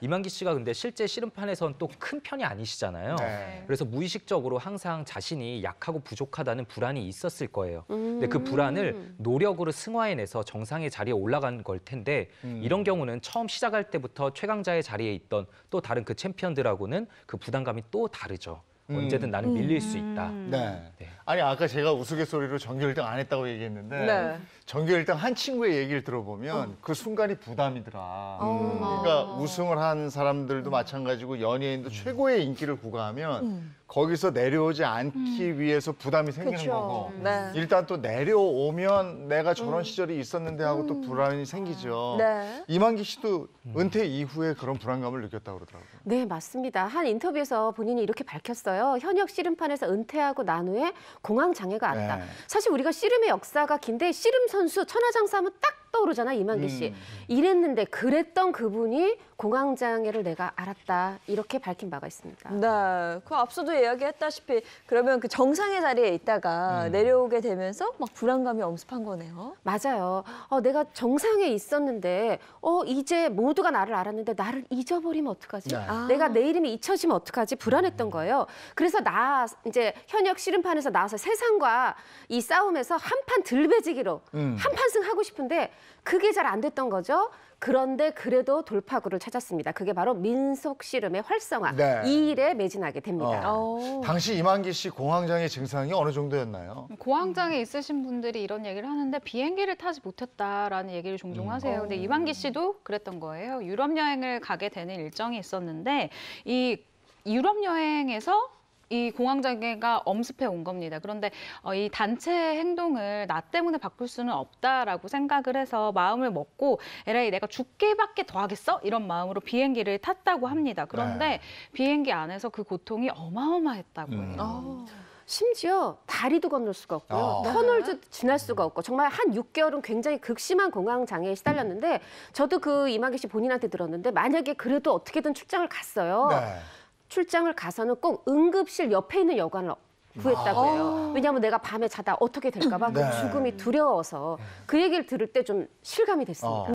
이만기 씨가 근데 실제 씨름판에선 또 큰 편이 아니시잖아요. 네. 그래서 무의식적으로 항상 자신이 약하고 부족하다는 불안이 있었을 거예요. 음. 근데 그 음. 불안을 노력으로 승화해내서 정상의 자리에 올라간 걸 텐데 음. 이런 경우는 처음 시작할 때부터 최강자의 자리에 있던 또 다른 그 챔피언들하고는 그 부담감이 또 다르죠. 음. 언제든 나는 밀릴 수 있다. 네. 네. 아니 아까 제가 우스갯소리로 전교 1등 안 했다고 얘기했는데 네. 전교 1등 한 친구의 얘기를 들어보면 어. 그 순간이 부담이더라. 음. 그러니까 우승을 한 사람들도 마찬가지고 연예인도 음. 최고의 인기를 구가하면 음. 거기서 내려오지 않기 음. 위해서 부담이 생기는 그쵸. 거고 네. 일단 또 내려오면 내가 저런 시절이 있었는데 하고 또 불안이 생기죠. 네. 이만기 씨도 은퇴 이후에 그런 불안감을 느꼈다고 그러더라고요. 네, 맞습니다. 한 인터뷰에서 본인이 이렇게 밝혔어요. 현역 씨름판에서 은퇴하고 난 후에 공황 장애가 왔다. 네. 사실 우리가 씨름의 역사가 긴데 씨름 선수 천하장사 하면 딱 떠오르잖아 이만기 씨. 음, 음. 이랬는데 그랬던 그분이 공황장애를 내가 알았다 이렇게 밝힌 바가 있습니다. 네, 그 앞서도 이야기했다시피 그러면 그 정상의 자리에 있다가 음. 내려오게 되면서 막 불안감이 엄습한 거네요. 맞아요. 어, 내가 정상에 있었는데 어 이제 모두가 나를 알았는데 나를 잊어버리면 어떡하지? 네. 아. 내가 내 이름이 잊혀지면 어떡하지? 불안했던 음. 거예요. 그래서 나 이제 현역 씨름판에서 나와서 세상과 이 싸움에서 한판 들배지기로 음. 한판 승하고 싶은데 그게 잘 안 됐던 거죠. 그런데 그래도 돌파구를 찾았습니다. 그게 바로 민속 씨름의 활성화. 네. 이 일에 매진하게 됩니다. 어. 당시 이만기 씨 공황장애 증상이 어느 정도였나요? 공황장애 있으신 분들이 이런 얘기를 하는데 비행기를 타지 못했다라는 얘기를 종종 음. 하세요. 근데 어. 이만기 씨도 그랬던 거예요. 유럽 여행을 가게 되는 일정이 있었는데 이 유럽 여행에서 이 공황장애가 엄습해 온 겁니다. 그런데 어, 이 단체의 행동을 나 때문에 바꿀 수는 없다라고 생각을 해서 마음을 먹고 LA 내가 죽게밖에더 하겠어? 이런 마음으로 비행기를 탔다고 합니다. 그런데 네. 비행기 안에서 그 고통이 어마어마했다고 해요. 음. 아. 심지어 다리도 건널 수가 없고요. 어. 터널도 네. 지날 수가 없고 정말 한 6개월은 굉장히 극심한 공황 장애에 시달렸는데 저도 그 이만기 씨 본인한테 들었는데 만약에 그래도 어떻게든 출장을 갔어요. 네. 출장을 가서는 꼭 응급실 옆에 있는 여관을 구했다고 해요. 아. 왜냐하면 내가 밤에 자다 어떻게 될까 봐그 네. 죽음이 두려워서 그 얘기를 들을 때 좀 실감이 됐습니다. 어.